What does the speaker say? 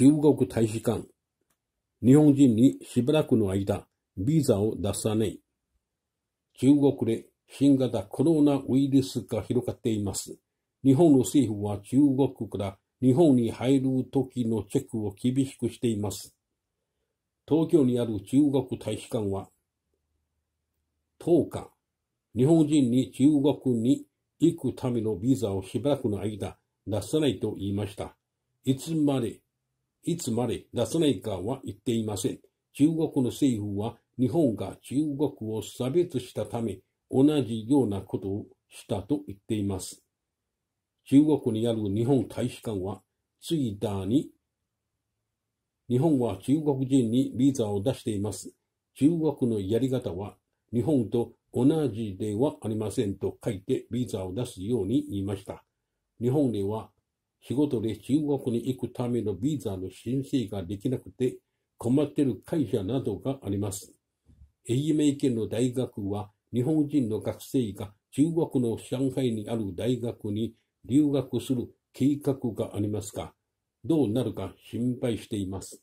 中国大使館、日本人にしばらくの間、ビザを出さない。中国で新型コロナウイルスが広がっています。日本の政府は中国から日本に入る時のチェックを厳しくしています。東京にある中国大使館は、10日、日本人に中国に行くためのビザをしばらくの間出さないと言いました。いつまでいつまで出さないかは言っていません。中国の政府は日本が中国を差別したため同じようなことをしたと言っています。中国にある日本大使館はツイッターに日本は中国人にビザを出しています。中国のやり方は日本と同じではありませんと書いてビザを出すように言いました。日本では仕事で中国に行くためのビザの申請ができなくて困っている会社などがあります。愛媛県の大学は日本人の学生が中国の上海にある大学に留学する計画がありますが、どうなるか心配しています。